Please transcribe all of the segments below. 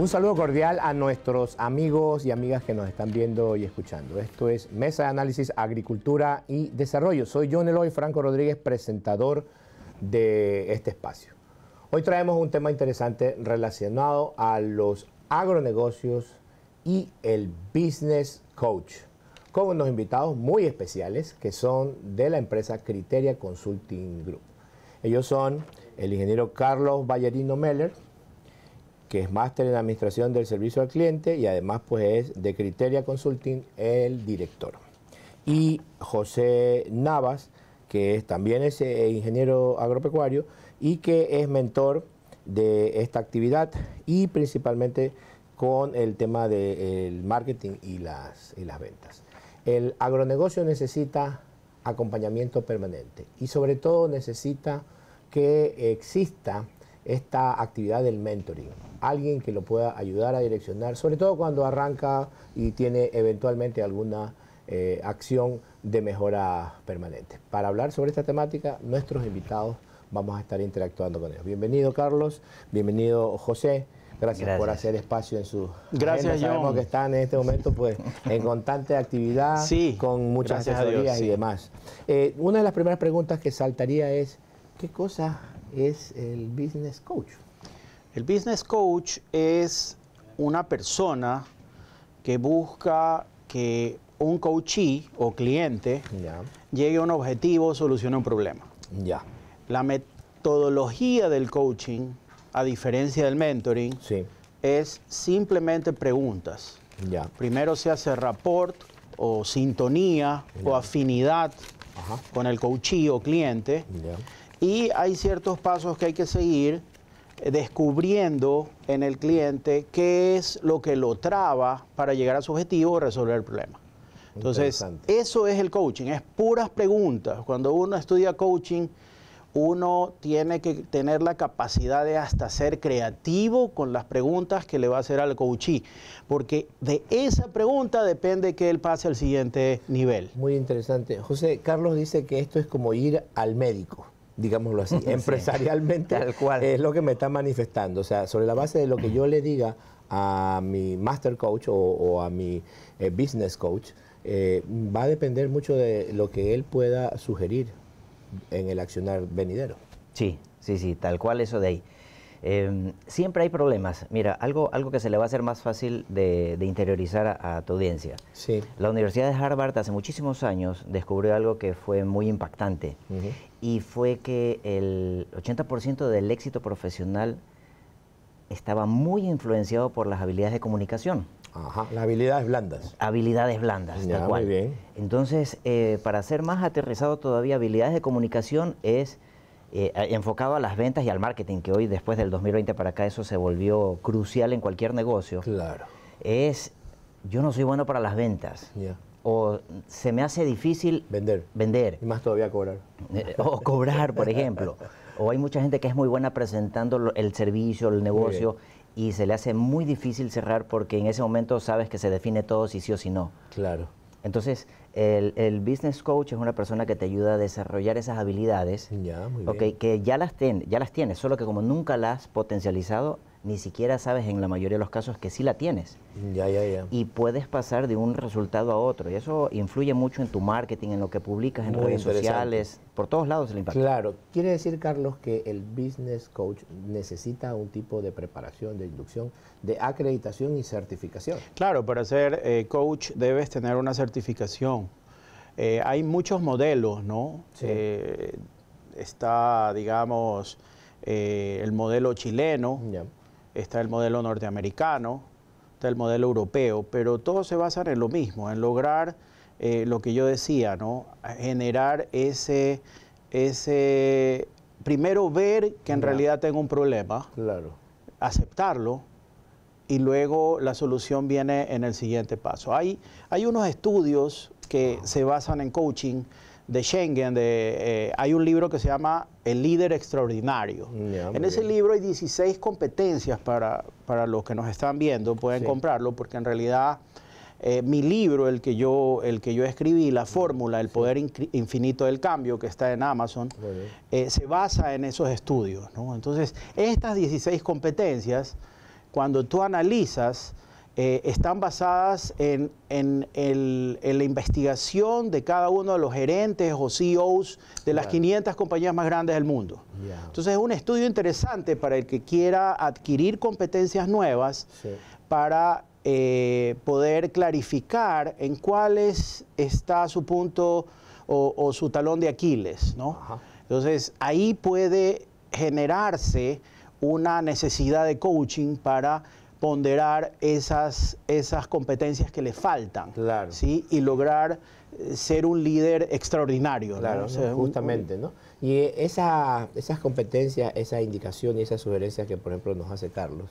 Un saludo cordial a nuestros amigos y amigas que nos están viendo y escuchando. Esto es Mesa de Análisis Agricultura y Desarrollo. Soy John Eloy Franco Rodríguez, presentador de este espacio. Hoy traemos un tema interesante relacionado a los agronegocios y el business coach, con unos invitados muy especiales que son de la empresa Criteria Consulting Group. Ellos son el ingeniero Carlos Ballerino Meller, que es máster en administración del servicio al cliente y además pues es de Criteria Consulting el director. Y José Navas, que también es eh, ingeniero agropecuario y que es mentor de esta actividad y principalmente con el tema del marketing y las, y las ventas. El agronegocio necesita acompañamiento permanente y sobre todo necesita que exista esta actividad del mentoring alguien que lo pueda ayudar a direccionar, sobre todo cuando arranca y tiene eventualmente alguna eh, acción de mejora permanente. Para hablar sobre esta temática, nuestros invitados vamos a estar interactuando con ellos. Bienvenido Carlos, bienvenido José. Gracias, por hacer espacio en sus Gracias, Sabemos que están en este momento pues, en constante actividad, con muchas asesorías y demás. Eh, una de las primeras preguntas que saltaría es, ¿qué cosa es el business coach? El business coach es una persona que busca que un coachee o cliente llegue a un objetivo, solucione un problema. Ya. La metodología del coaching, a diferencia del mentoring, es simplemente preguntas. Ya. Primero se hace rapport o sintonía o afinidad con el coachee o cliente. Y hay ciertos pasos que hay que seguir descubriendo en el cliente qué es lo que lo traba para llegar a su objetivo o resolver el problema. Entonces, eso es el coaching, es puras preguntas. Cuando uno estudia coaching, uno tiene que tener la capacidad de hasta ser creativo con las preguntas que le va a hacer al coachí, porque de esa pregunta depende que él pase al siguiente nivel. Muy interesante. José Carlos dice que esto es como ir al médico digámoslo así, empresarialmente, es lo que me está manifestando. O sea, sobre la base de lo que yo le diga a mi master coach o, a mi eh, business coach, eh, va a depender mucho de lo que él pueda sugerir en el accionar venidero. Sí, sí, sí, tal cual eso de ahí. Em, siempre hay problemas. Mira, algo, algo que se le va a hacer más fácil de, interiorizar a, tu audiencia. La Universidad de Harvard hace muchísimos años descubrió algo que fue muy impactante y fue que el 80% del éxito profesional estaba muy influenciado por las habilidades de comunicación. Ajá, las habilidades blandas. Habilidades blandas, Muy bien. Entonces, eh, para ser más aterrizado todavía, habilidades de comunicación es eh, eh, enfocado a las ventas y al marketing, que hoy después del 2020 para acá eso se volvió crucial en cualquier negocio, claro. es yo no soy bueno para las ventas. O se me hace difícil vender. vender. Y más todavía cobrar. Eh, o cobrar, por ejemplo. o hay mucha gente que es muy buena presentando el servicio, el negocio, y se le hace muy difícil cerrar porque en ese momento sabes que se define todo si sí o si no. Claro. Entonces, el, business coach es una persona que te ayuda a desarrollar esas habilidades ya, muy bien. que ya las, ten, ya las tienes, solo que como nunca las has potencializado, ni siquiera sabes en la mayoría de los casos que sí la tienes. Y puedes pasar de un resultado a otro. Y eso influye mucho en tu marketing, en lo que publicas en redes sociales. Por todos lados el impacto. Claro. Quiere decir, Carlos, que el business coach necesita un tipo de preparación, de inducción, de acreditación y certificación. Claro, para ser eh, coach debes tener una certificación. Eh, hay muchos modelos, ¿no? Eh, está, digamos, el modelo chileno está el modelo norteamericano, está el modelo europeo, pero todos se basan en lo mismo, en lograr eh, lo que yo decía, ¿no? Generar ese, ese, primero ver que en realidad tengo un problema, claro. aceptarlo, y luego la solución viene en el siguiente paso. hay unos estudios que se basan en coaching de Schengen, eh, hay un libro que se llama El líder extraordinario. en ese libro hay 16 competencias para, para, los que nos están viendo, pueden comprarlo, porque en realidad eh, mi libro, el que, yo, el que yo escribí, La Fórmula, El Poder Infinito del Cambio, que está en Amazon, eh, se basa en esos estudios. Entonces, estas 16 competencias, cuando tú analizas, eh, están basadas en, en, la investigación de cada uno de los gerentes o CEOs de las 500 compañías más grandes del mundo. Entonces es un estudio interesante para el que quiera adquirir competencias nuevas para eh, poder clarificar en cuáles está su punto o, su talón de Aquiles. ¿no? Entonces ahí puede generarse una necesidad de coaching para ponderar esas, esas competencias que le faltan ¿sí? y lograr eh, ser un líder extraordinario. justamente, ¿no? Y eh, esa, esas competencias, esa indicación y esas sugerencias que, por ejemplo, nos hace Carlos,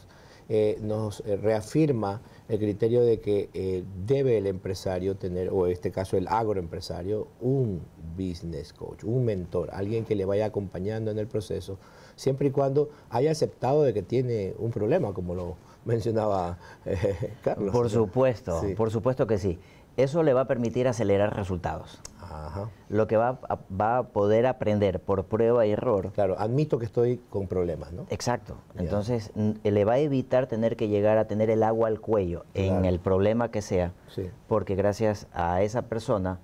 eh, nos reafirma el criterio de que debe el empresario tener, o en este caso el agroempresario, un business coach, un mentor, alguien que le vaya acompañando en el proceso siempre y cuando haya aceptado de que tiene un problema, como lo mencionaba eh, Carlos. Por supuesto, por supuesto que sí. Eso le va a permitir acelerar resultados. Ajá. Lo que va a, va poder aprender por prueba y error. Claro, admito que estoy con problemas, ¿no? Exacto. Entonces, eh, le va a evitar tener que llegar a tener el agua al cuello en el problema que sea, porque gracias a esa persona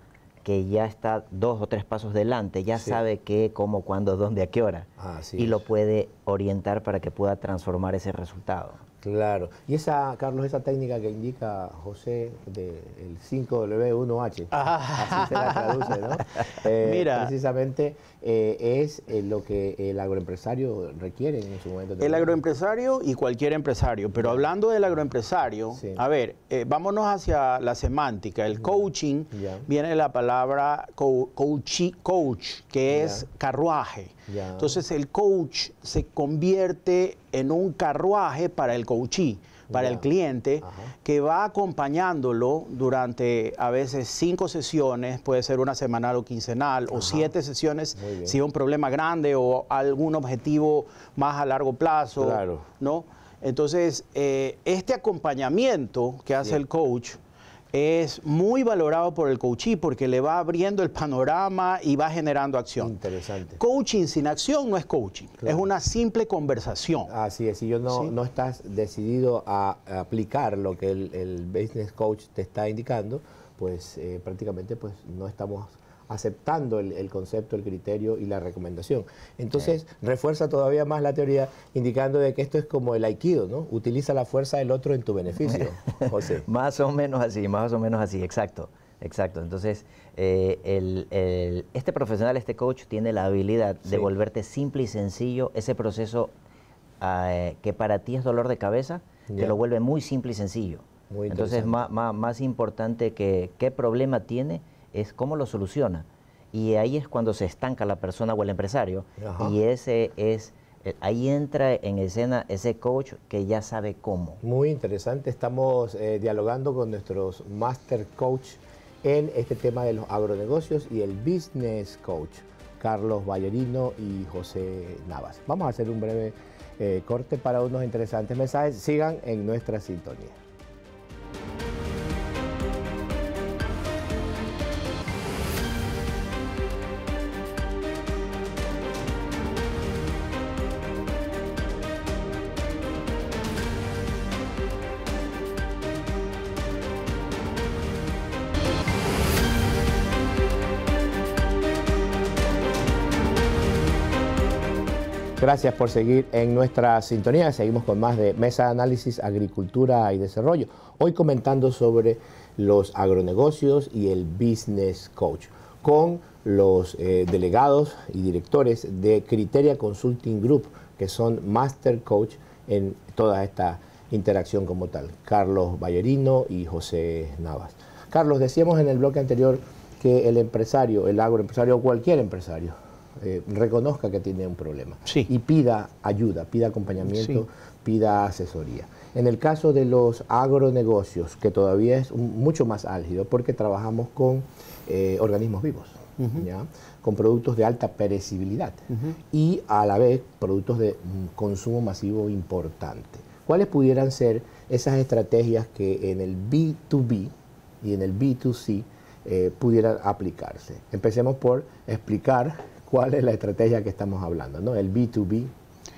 que ya está dos o tres pasos delante, ya sabe qué, cómo, cuándo, dónde, a qué hora. y lo puede orientar para que pueda transformar ese resultado. Claro. Y esa, Carlos, esa técnica que indica José del 5W1H, ah. así se la traduce, ¿no? Eh, Mira. Precisamente eh, es eh, lo que el agroempresario requiere en su momento. El agroempresario y cualquier empresario. Pero hablando del agroempresario, a ver, vámonos hacia la semántica. El coaching viene de la palabra coach, coach, que es carruaje. Entonces el coach se convierte en un carruaje para el coachee, para el cliente, que va acompañándolo durante a veces cinco sesiones, puede ser una semanal o quincenal, o siete sesiones si es un problema grande o algún objetivo más a largo plazo. ¿no? Entonces, eh, este acompañamiento que hace el coach es muy valorado por el coachí porque le va abriendo el panorama y va generando acción. Interesante. Coaching sin acción no es coaching, es una simple conversación. Así es, si yo no, no estás decidido a aplicar lo que el, business coach te está indicando, pues eh, prácticamente pues no estamos aceptando el, concepto, el criterio y la recomendación. Entonces, refuerza todavía más la teoría indicando de que esto es como el aikido, ¿no? Utiliza la fuerza del otro en tu beneficio, José. más o menos así, más o menos así, exacto. Exacto, entonces eh, el, el, este profesional, este coach, tiene la habilidad de volverte simple y sencillo ese proceso ah, que para ti es dolor de cabeza, te lo vuelve muy simple y sencillo. entonces, más, más importante que qué problema tiene, es cómo lo soluciona. Y ahí es cuando se estanca la persona o el empresario. Y ese es, eh, ahí entra en escena ese coach que ya sabe cómo. Muy interesante, estamos eh, dialogando con nuestros master coach en este tema de los agronegocios y el business coach, Carlos Ballerino y José Navas. Vamos a hacer un breve eh, corte para unos interesantes mensajes. Sigan en nuestra sintonía. Gracias por seguir en nuestra sintonía. Seguimos con más de Mesa de Análisis, Agricultura y Desarrollo. Hoy comentando sobre los agronegocios y el Business Coach con los eh, delegados y directores de Criteria Consulting Group, que son Master Coach en toda esta interacción como tal, Carlos Ballerino y José Navas. Carlos, decíamos en el bloque anterior que el empresario, el agroempresario o cualquier empresario eh, reconozca que tiene un problema y pida ayuda, pida acompañamiento, pida asesoría. En el caso de los agronegocios, que todavía es mucho más álgido porque trabajamos con eh, organismos vivos. con productos de alta perecibilidad y a la vez productos de mm, consumo masivo importante. ¿Cuáles pudieran ser esas estrategias que en el B2B y en el B2C eh, pudieran aplicarse? Empecemos por explicar cuál es la estrategia que estamos hablando, ¿no? El B2B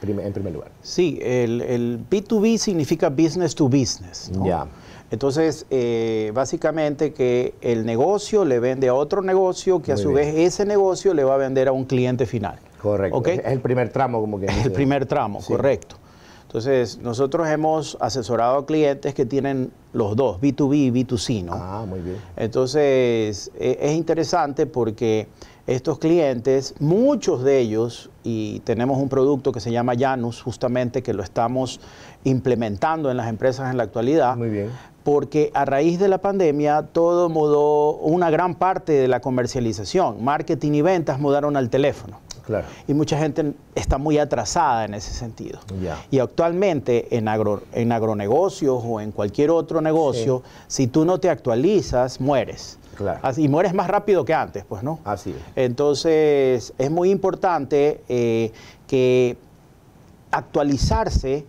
en primer lugar. Sí, el, B2B significa business to business. Ya. Entonces, eh, básicamente que el negocio le vende a otro negocio que a su vez ese negocio le va a vender a un cliente final. Correcto. Es el primer tramo como que... el primer tramo, correcto. Entonces, nosotros hemos asesorado a clientes que tienen los dos, B2B y B2C, ¿no? Ah, muy bien. Entonces, e, es interesante porque estos clientes, muchos de ellos, y tenemos un producto que se llama Janus, justamente que lo estamos implementando en las empresas en la actualidad. Muy bien. Porque a raíz de la pandemia, todo mudó, una gran parte de la comercialización, marketing y ventas mudaron al teléfono. Claro. Y mucha gente está muy atrasada en ese sentido. Y actualmente en, en agronegocios o en cualquier otro negocio, si tú no te actualizas, mueres y mueres más rápido que antes, pues, ¿no? Así es. Entonces, es muy importante eh, que actualizarse.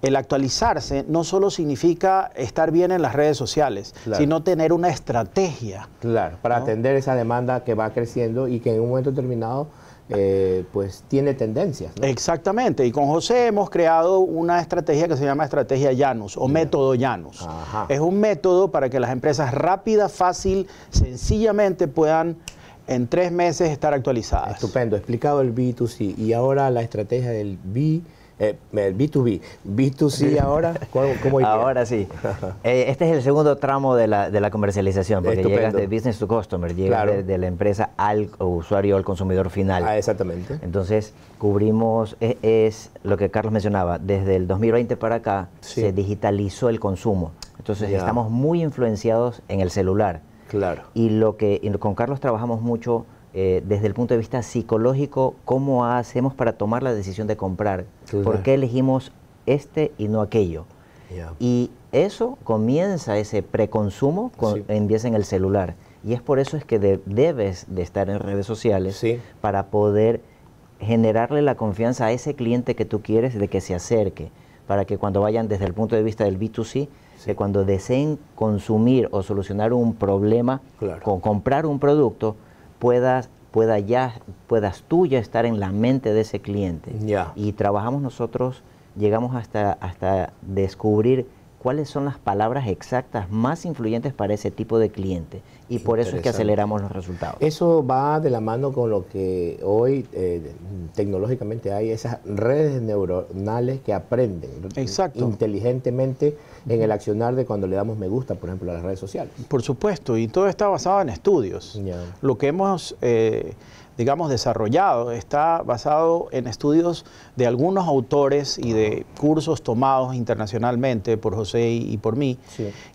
El actualizarse no solo significa estar bien en las redes sociales, sino tener una estrategia. Claro, para atender esa demanda que va creciendo y que en un momento determinado eh, pues tiene tendencias. Exactamente, y con José hemos creado una estrategia que se llama estrategia Llanos o método Llanos. Es un método para que las empresas rápida, fácil, sencillamente puedan en tres meses estar actualizadas. Estupendo, explicado el B2C y ahora la estrategia del B2C el B2B. ¿B2C ahora? ¿Cómo, ahora sí. Eh, este es el segundo tramo de la, comercialización, porque llegas de business to customer, llegas desde de, la empresa al usuario, al consumidor final. Ah, exactamente. Entonces, cubrimos, e, es, lo que Carlos mencionaba, desde el 2020 para acá se digitalizó el consumo. Entonces, estamos muy influenciados en el celular. Claro. Y lo que con Carlos trabajamos mucho eh, desde el punto de vista psicológico, ¿cómo hacemos para tomar la decisión de comprar? ¿Por qué elegimos este y no aquello? Y eso comienza ese preconsumo, con, empieza en el celular. Y es por eso es que debes de estar en redes sociales para poder generarle la confianza a ese cliente que tú quieres de que se acerque, para que cuando vayan desde el punto de vista del B2C, que cuando deseen consumir o solucionar un problema, con comprar un producto, puedas, pueda ya, puedas tú ya estar en la mente de ese cliente. Y trabajamos nosotros, llegamos hasta, hasta descubrir cuáles son las palabras exactas más influyentes para ese tipo de cliente. Y por eso es que aceleramos los resultados. Eso va de la mano con lo que hoy eh, tecnológicamente hay, esas redes neuronales que aprenden inteligentemente en el accionar de cuando le damos me gusta, por ejemplo, a las redes sociales. Por supuesto, y todo está basado en estudios. Lo que hemos... Eh, digamos, desarrollado, está basado en estudios de algunos autores y de cursos tomados internacionalmente por José y por mí,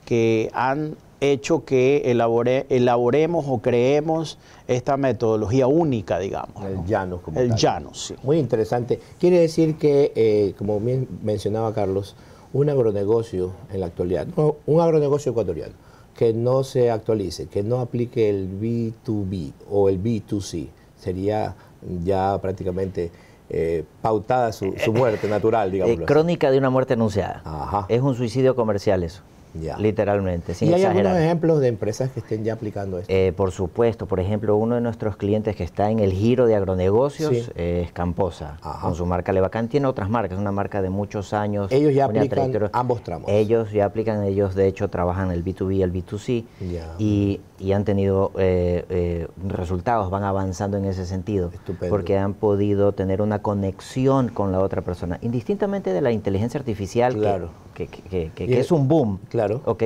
que han hecho que elabore, elaboremos o creemos esta metodología única, digamos. El llano. El llano, Muy interesante. Quiere decir que, eh, como bien mencionaba Carlos, un agronegocio en la actualidad, un agronegocio ecuatoriano, que no se actualice, que no aplique el B2B o el B2C, sería ya prácticamente eh, pautada su, eh, eh, muerte natural, digamos. crónica de una muerte anunciada. Es un suicidio comercial eso. Ya. Literalmente, sin ¿Y hay algunos ejemplos de empresas que estén ya aplicando esto? Eh, por supuesto, por ejemplo, uno de nuestros clientes que está en el giro de agronegocios eh, es Camposa, con su marca Levacán. Tiene otras marcas, una marca de muchos años. Ellos ya aplican ambos tramos. Ellos ya aplican, ellos de hecho trabajan el B2B y el B2C Y, han tenido eh, resultados, van avanzando en ese sentido. Porque han podido tener una conexión con la otra persona, indistintamente de la inteligencia artificial claro. que que, es un boom. Claro. ¿Ok?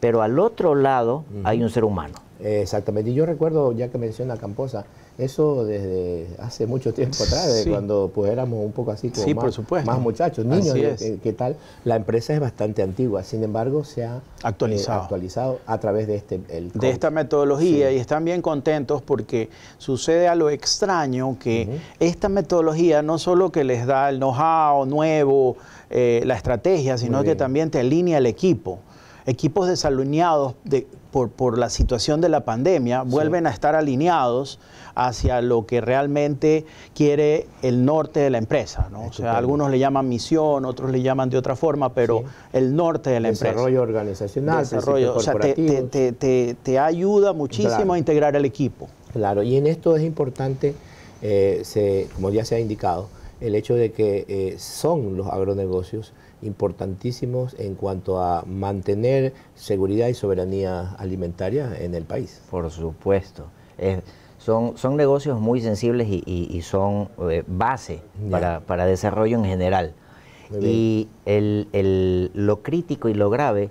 Pero al otro lado hay un ser humano. Exactamente. Y yo recuerdo, ya que menciona Camposa, eso desde hace mucho tiempo atrás, cuando pues éramos un poco así como más, muchachos, niños, ¿qué, tal? La empresa es bastante antigua, sin embargo se ha eh, actualizado, a través de este de esta metodología y están bien contentos porque sucede a lo extraño que esta metodología no solo que les da el know-how nuevo, eh, la estrategia, sino que también te alinea el equipo equipos desalineados de, por, la situación de la pandemia, vuelven a estar alineados hacia lo que realmente quiere el norte de la empresa. O sea, algunos le llaman misión, otros le llaman de otra forma, pero el norte de la empresa. Desarrollo organizacional. Desarrollo, o sea, te, ayuda muchísimo a integrar el equipo. Claro, y en esto es importante, eh, como ya se ha indicado, el hecho de que eh, son los agronegocios importantísimos en cuanto a mantener seguridad y soberanía alimentaria en el país. Por supuesto. son, son negocios muy sensibles y, son eh, base para, desarrollo en general. Y el, lo crítico y lo grave,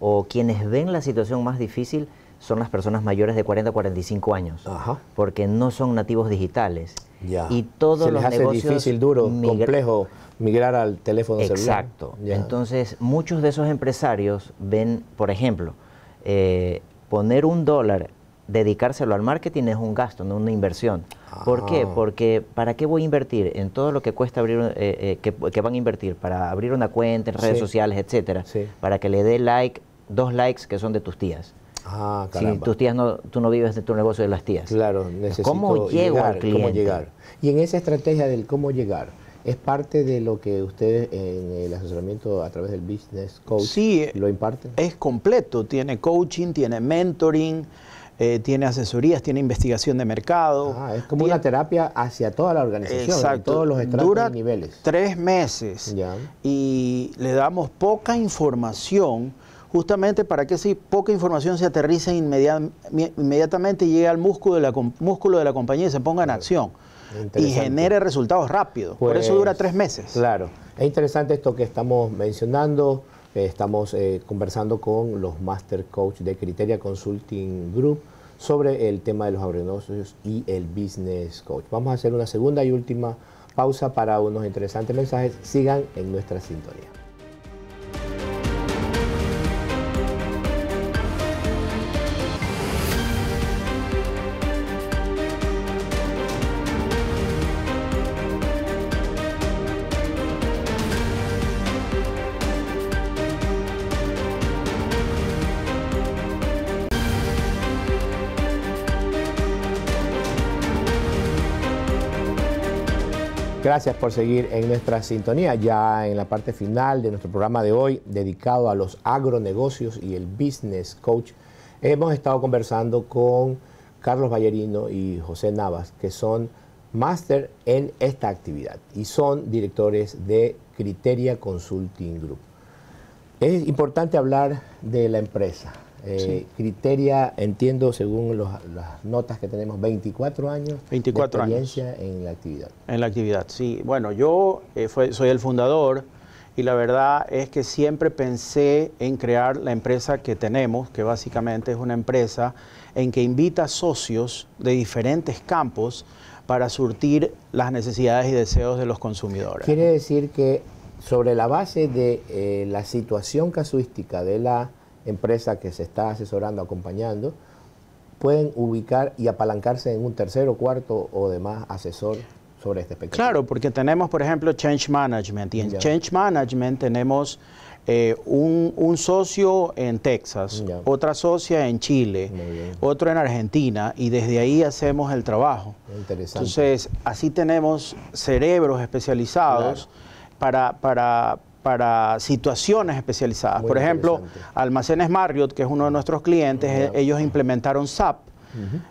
o quienes ven la situación más difícil, son las personas mayores de 40 a 45 años, porque no son nativos digitales. Y todos les los hace difícil, duro, complejo migrar al teléfono celular. Exacto. Entonces, muchos de esos empresarios ven, por ejemplo, eh, poner un dólar, dedicárselo al marketing es un gasto, no una inversión. ¿Por qué? Ah. Porque ¿para qué voy a invertir en todo lo que cuesta abrir, eh, eh, que, van a invertir? Para abrir una cuenta en redes sociales, etcétera, para que le dé like, dos likes que son de tus tías. Ah, si tus tías no, tú no vives de tu negocio de las tías. Claro, necesito ¿Cómo llegar, Cómo llegar. Y en esa estrategia del cómo llegar, ¿es parte de lo que ustedes en el asesoramiento a través del Business Coach lo imparten? es completo. Tiene coaching, tiene mentoring, eh, tiene asesorías, tiene investigación de mercado. Ah, es como una terapia hacia toda la organización, todos los estratos niveles. Tres meses y le damos poca información justamente para que si poca información se aterrice inmediatamente y llegue al músculo de la, músculo de la compañía y se ponga en acción. Y genere resultados rápidos. Por eso dura pues, tres meses. Claro. Es interesante esto que estamos mencionando. Estamos eh, conversando con los Master Coach de Criteria Consulting Group sobre el tema de los agronegocios y el Business Coach. Vamos a hacer una segunda y última pausa para unos interesantes mensajes. Sigan en nuestra sintonía. Gracias por seguir en nuestra sintonía, ya en la parte final de nuestro programa de hoy, dedicado a los agronegocios y el business coach. Hemos estado conversando con Carlos Ballerino y José Navas, que son máster en esta actividad y son directores de Criteria Consulting Group. Es importante hablar de la empresa, eh, criteria, entiendo, según los, las notas que tenemos, 24 años 24 de experiencia en la actividad. En la actividad, sí. Bueno, yo eh, soy el fundador y la verdad es que siempre pensé en crear la empresa que tenemos, que básicamente es una empresa en que invita socios de diferentes campos para surtir las necesidades y deseos de los consumidores. Quiere decir que sobre la base de eh, la situación casuística de la empresa que se está asesorando, acompañando, pueden ubicar y apalancarse en un tercero, cuarto o demás asesor sobre este aspecto. Claro, porque tenemos, por ejemplo, Change Management. Y en Change Management tenemos eh, un, socio en Texas, otra socia en Chile, otro en Argentina, y desde ahí hacemos el trabajo. Entonces, así tenemos cerebros especializados para, para para situaciones especializadas. Por ejemplo, Almacenes Marriott, que es uno de nuestros clientes, ellos implementaron SAP.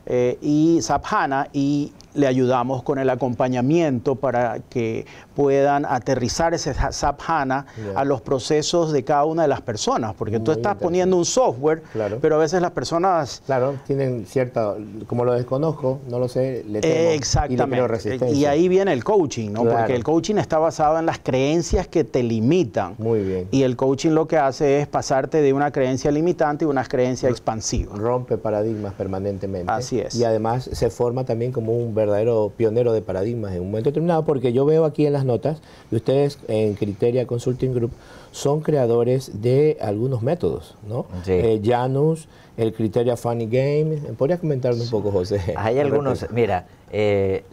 Eh, y SAP HANA y le ayudamos con el acompañamiento para que puedan aterrizar ese SAP HANA a los procesos de cada una de las personas, porque tú estás poniendo un software, pero a veces las personas... Claro, tienen cierta, como lo desconozco, no lo sé, le tengo... Exactamente. Y, resistencia. y ahí viene el coaching, ¿no? Porque el coaching está basado en las creencias que te limitan. Muy bien. Y el coaching lo que hace es pasarte de una creencia limitante a una creencia expansiva. Rompe paradigmas permanentemente. Así es. Y además se forma también como un verbo verdadero pionero de paradigmas en un momento determinado, porque yo veo aquí en las notas, y ustedes en Criteria Consulting Group son creadores de algunos métodos, ¿no? Sí. Eh, Janus, el Criteria Funny Game, ¿podrías comentarnos un poco, José? Hay algunos, mira, eh,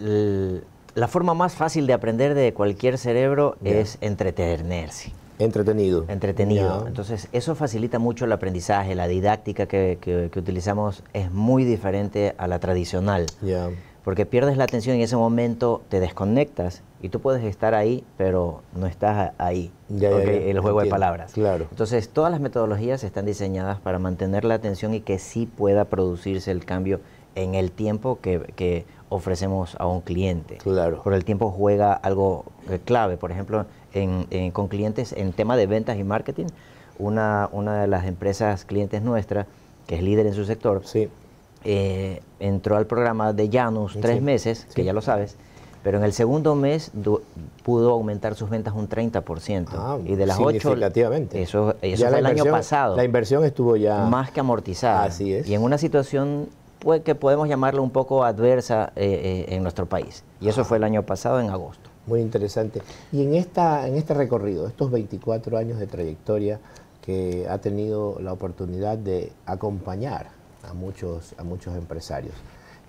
la forma más fácil de aprender de cualquier cerebro es entretenerse. Entretenido. Entretenido. Entonces, eso facilita mucho el aprendizaje. La didáctica que, utilizamos es muy diferente a la tradicional. Ya porque pierdes la atención y en ese momento te desconectas y tú puedes estar ahí, pero no estás ahí. Ya, el juego de palabras. Claro. Entonces, todas las metodologías están diseñadas para mantener la atención y que sí pueda producirse el cambio en el tiempo que, ofrecemos a un cliente. Claro. Por el tiempo juega algo eh, clave. Por ejemplo, con clientes en tema de ventas y marketing, una, una de las empresas clientes nuestra que es líder en su sector, sí. Eh, entró al programa de Llanos tres meses, que ya lo sabes, pero en el segundo mes pudo aumentar sus ventas un 30%. Ah, y de las 8, eso, eso fue el año pasado. La inversión estuvo ya más que amortizada. Así Y en una situación pues, que podemos llamarlo un poco adversa eh, eh, en nuestro país. Y eso ah. fue el año pasado en agosto. Muy interesante. Y en esta en este recorrido, estos 24 años de trayectoria que ha tenido la oportunidad de acompañar a muchos, a muchos empresarios.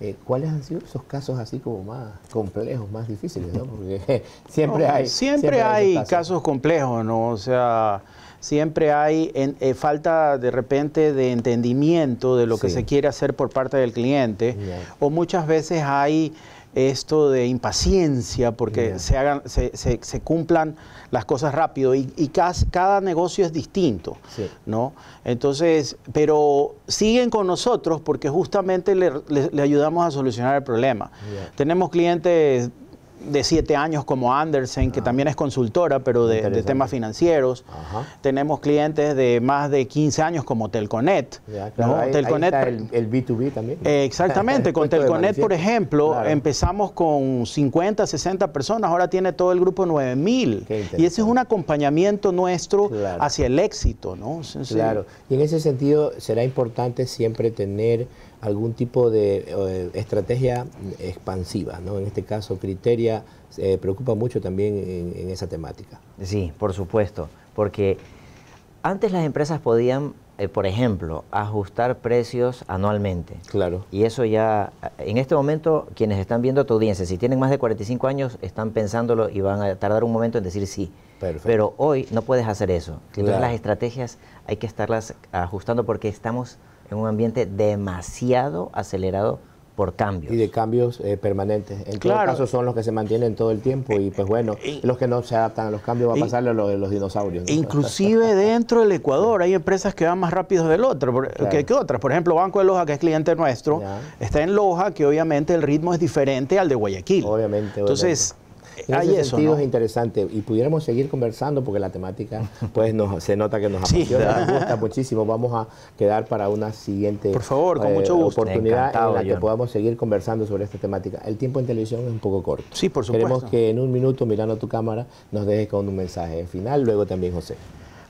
Eh, ¿Cuáles han sido esos casos así como más complejos, más difíciles? ¿no? Porque siempre hay... Siempre, hay casos. complejos, ¿no? O sea, siempre hay eh, falta de repente de entendimiento de lo que se quiere hacer por parte del cliente. O muchas veces hay esto de impaciencia, porque se, hagan, se, se, cumplan las cosas rápido y, y cada, negocio es distinto, ¿no? Entonces, pero siguen con nosotros porque justamente le, le, ayudamos a solucionar el problema. Tenemos clientes de siete años como Andersen, que ah. también es consultora, pero de, temas financieros. Tenemos clientes de más de 15 años como Telconet. ¿no? Telconet el, B2B también. Eh, exactamente, con Telconet, por ejemplo, empezamos con 50, 60 personas, ahora tiene todo el grupo 9000. Y ese es un acompañamiento nuestro hacia el éxito, ¿no? claro, y en ese sentido será importante siempre tener algún tipo de eh, estrategia expansiva, ¿no? En este caso, Criteria se eh, preocupa mucho también en, esa temática. Sí, por supuesto, porque antes las empresas podían, eh, por ejemplo, ajustar precios anualmente. Claro. Y eso ya, en este momento, quienes están viendo tu audiencia, si tienen más de 45 años, están pensándolo y van a tardar un momento en decir sí. Perfecto. Pero hoy no puedes hacer eso. Entonces las estrategias hay que estarlas ajustando porque estamos en un ambiente demasiado acelerado por cambios. Y de cambios eh, permanentes. En claro. todo caso son los que se mantienen todo el tiempo y pues bueno, eh, eh, los que no se adaptan a los cambios va a pasar a los dinosaurios. Inclusive dentro del Ecuador hay empresas que van más rápido del otro, que, que, otras. Por ejemplo, Banco de Loja, que es cliente nuestro, está en Loja, que obviamente el ritmo es diferente al de Guayaquil. Obviamente. obviamente. Entonces, eh, hay eso, es interesante y pudiéramos seguir conversando porque la temática pues nos, se nota que nos apasiona, nos gusta muchísimo. Vamos a quedar para una siguiente eh, oportunidad en la que podamos seguir conversando sobre esta temática. El tiempo en televisión es un poco corto. Sí, por supuesto. Queremos que en un minuto mirando tu cámara nos dejes con un mensaje final, luego también José.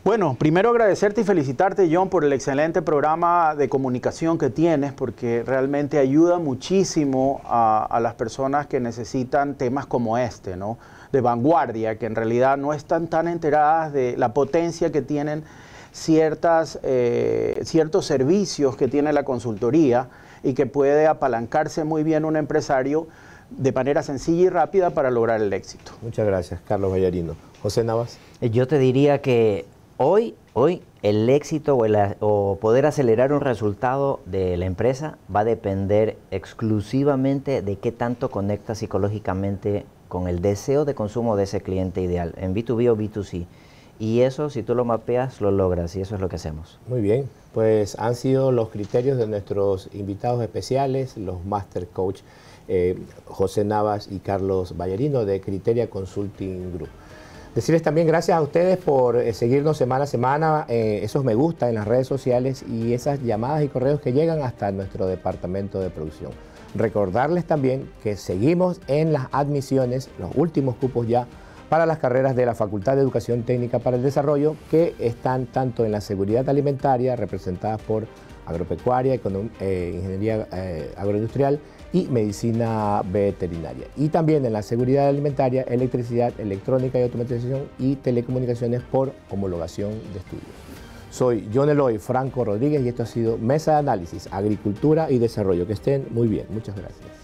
Bueno, primero agradecerte y felicitarte, John, por el excelente programa de comunicación que tienes, porque realmente ayuda muchísimo a, las personas que necesitan temas como este, ¿no? De vanguardia, que en realidad no están tan enteradas de la potencia que tienen ciertas, eh, ciertos servicios que tiene la consultoría y que puede apalancarse muy bien un empresario de manera sencilla y rápida para lograr el éxito. Muchas gracias, Carlos Vallarino. José Navas. Eh, yo te diría que Hoy, hoy el éxito o, poder acelerar un resultado de la empresa va a depender exclusivamente de qué tanto conecta psicológicamente con el deseo de consumo de ese cliente ideal, en B2B o B2C. Y eso, si tú lo mapeas, lo logras y eso es lo que hacemos. Muy bien, pues han sido los criterios de nuestros invitados especiales, los Master Coach eh, José Navas y Carlos Ballerino de Criteria Consulting Group. Decirles también gracias a ustedes por eh, seguirnos semana a semana, eh, esos me gusta en las redes sociales y esas llamadas y correos que llegan hasta nuestro departamento de producción. Recordarles también que seguimos en las admisiones, los últimos cupos ya, para las carreras de la Facultad de Educación Técnica para el Desarrollo, que están tanto en la seguridad alimentaria, representadas por agropecuaria, eh, ingeniería agroindustrial, y medicina veterinaria. Y también en la seguridad alimentaria, electricidad, electrónica y automatización y telecomunicaciones por homologación de estudios. Soy John Eloy Franco Rodríguez y esto ha sido Mesa de Análisis, Agricultura y Desarrollo. Que estén muy bien. Muchas gracias.